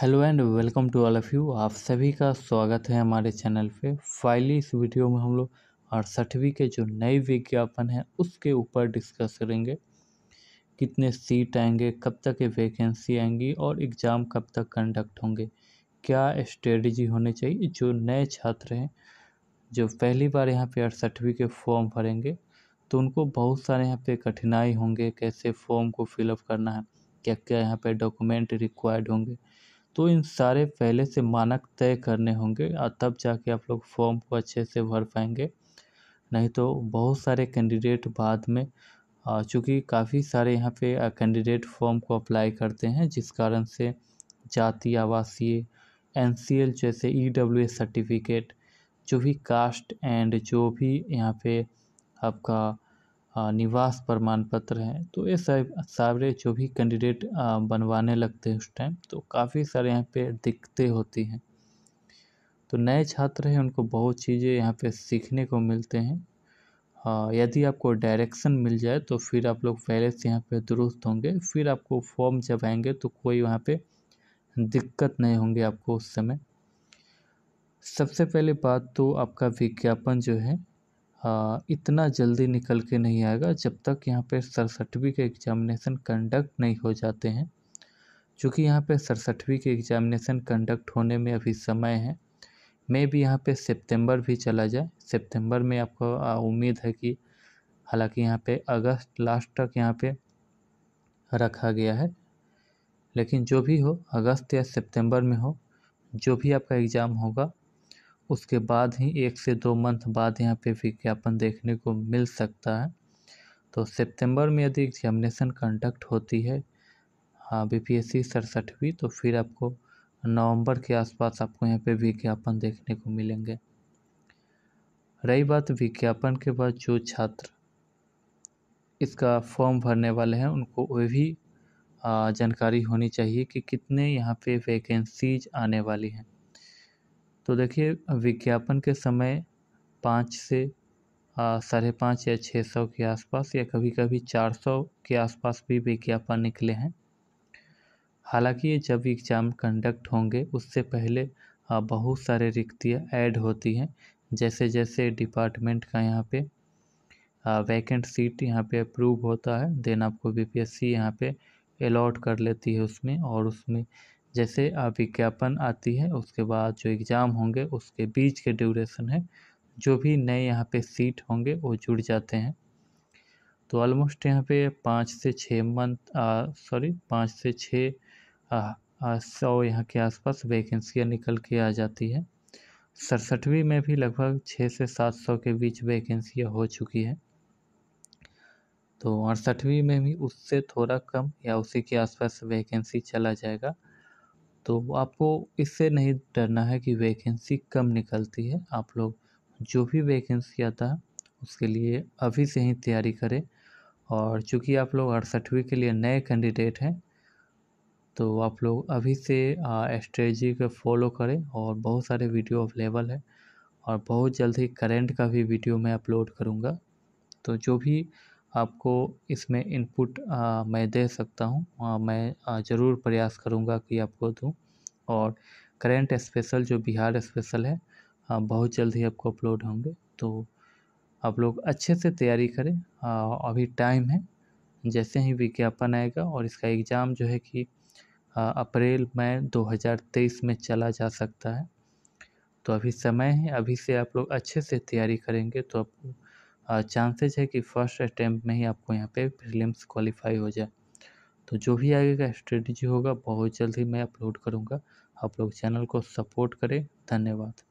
hello and welcome to all of you आप सभी का स्वागत है हमारे चैनल पे फाइली इस वीडियो में हम लोग अड़सठवीं के जो नए विज्ञापन है उसके ऊपर डिस्कस करेंगे कितने सीट आएंगे कब तक ये वैकेंसी आएंगी और एग्ज़ाम कब तक कंडक्ट होंगे क्या स्ट्रेटजी होनी चाहिए जो नए छात्र हैं जो पहली बार यहाँ पे अड़सठवीं के फॉर्म भरेंगे तो उनको बहुत सारे यहाँ पे कठिनाई होंगे कैसे फॉर्म को फिलअप करना है क्या क्या यहाँ पे डॉक्यूमेंट रिक्वायर्ड होंगे तो इन सारे पहले से मानक तय करने होंगे और तब जाके आप लोग फॉर्म को अच्छे से भर पाएंगे नहीं तो बहुत सारे कैंडिडेट बाद में चूँकि काफ़ी सारे यहाँ पे कैंडिडेट फॉर्म को अप्लाई करते हैं जिस कारण से जाति आवासीय एन जैसे ई e सर्टिफिकेट जो भी कास्ट एंड जो भी यहाँ पे आपका निवास प्रमाण पत्र है तो ये सब सारे जो भी कैंडिडेट बनवाने लगते हैं उस टाइम तो काफ़ी सारे यहाँ पे दिक्कतें होती हैं तो नए छात्र हैं उनको बहुत चीज़ें यहाँ पे सीखने को मिलते हैं यदि आपको डायरेक्शन मिल जाए तो फिर आप लोग पहले से यहाँ पे दुरुस्त होंगे फिर आपको फॉर्म जब आएंगे तो कोई वहाँ पे दिक्कत नहीं होंगी आपको उस समय सबसे पहले बात तो आपका विज्ञापन जो है हाँ, इतना जल्दी निकल के नहीं आएगा जब तक यहाँ पे सड़सठवीं के एग्जामिनेशन कंडक्ट नहीं हो जाते हैं चूँकि यहाँ पे सड़सठवीं के एग्जामिनेशन कंडक्ट होने में अभी समय है मे भी यहाँ पे सितंबर भी चला जाए सितंबर में आपको उम्मीद है कि हालांकि यहाँ पे अगस्त लास्ट तक यहाँ पे रखा गया है लेकिन जो भी हो अगस्त या सितंबर में हो जो भी आपका एग्ज़ाम होगा उसके बाद ही एक से दो मंथ बाद यहाँ पे विज्ञापन देखने को मिल सकता है तो सितंबर में यदि एग्जामिनेशन कंडक्ट होती है हाँ बी पी एस सी सड़सठवीं तो फिर आपको नवंबर के आसपास आपको यहाँ पे विज्ञापन देखने को मिलेंगे रही बात विज्ञापन के बाद जो छात्र इसका फॉर्म भरने वाले हैं उनको वे भी जानकारी होनी चाहिए कि कितने यहाँ पे वैकेंसीज आने वाली हैं तो देखिए विज्ञापन के समय पाँच से साढ़े पाँच या छः सौ के आसपास या कभी कभी चार सौ के आसपास भी विज्ञापन निकले हैं हालांकि ये जब एग्ज़ाम कंडक्ट होंगे उससे पहले बहुत सारे रिक्तियाँ ऐड होती हैं जैसे जैसे डिपार्टमेंट का यहाँ पे वैकेंट सीट यहाँ पे अप्रूव होता है देन आपको बीपीएससी यहाँ पर अलॉट कर लेती है उसमें और उसमें जैसे विज्ञापन आती है उसके बाद जो एग्ज़ाम होंगे उसके बीच के ड्यूरेशन है जो भी नए यहाँ पे सीट होंगे वो जुड़ जाते हैं तो ऑलमोस्ट यहाँ पे पाँच से छः मंथ सॉरी पाँच से छः सौ यहाँ के आसपास वैकेंसियाँ निकल के आ जाती है सड़सठवीं में भी लगभग छः से सात सौ के बीच वैकेंसियाँ हो चुकी है तो अड़सठवीं में भी उससे थोड़ा कम या उसी के आसपास वैकेंसी चला जाएगा तो आपको इससे नहीं डरना है कि वैकेंसी कम निकलती है आप लोग जो भी वैकेंसी आता है उसके लिए अभी से ही तैयारी करें और चूँकि आप लोग अड़सठवीं के लिए नए कैंडिडेट हैं तो आप लोग अभी से स्ट्रेटी को फॉलो करें और बहुत सारे वीडियो अवेलेबल है और बहुत जल्द ही करेंट का भी वीडियो मैं अपलोड करूँगा तो जो भी आपको इसमें इनपुट मैं दे सकता हूँ मैं ज़रूर प्रयास करूँगा कि आपको दूँ और करेंट स्पेशल जो बिहार स्पेशल है बहुत जल्द ही आपको अपलोड होंगे तो आप लोग अच्छे से तैयारी करें अभी टाइम है जैसे ही विज्ञापन आएगा और इसका एग्ज़ाम जो है कि अप्रैल मई 2023 में चला जा सकता है तो अभी समय है अभी से आप लोग अच्छे से तैयारी करेंगे तो आपको चांसेज है कि फर्स्ट अटैम्प्ट में ही आपको यहाँ पे प्रीलिम्स क्वालिफाई हो जाए तो जो भी आगे का स्ट्रेटजी होगा बहुत जल्द ही मैं अपलोड करूँगा आप लोग चैनल को सपोर्ट करें धन्यवाद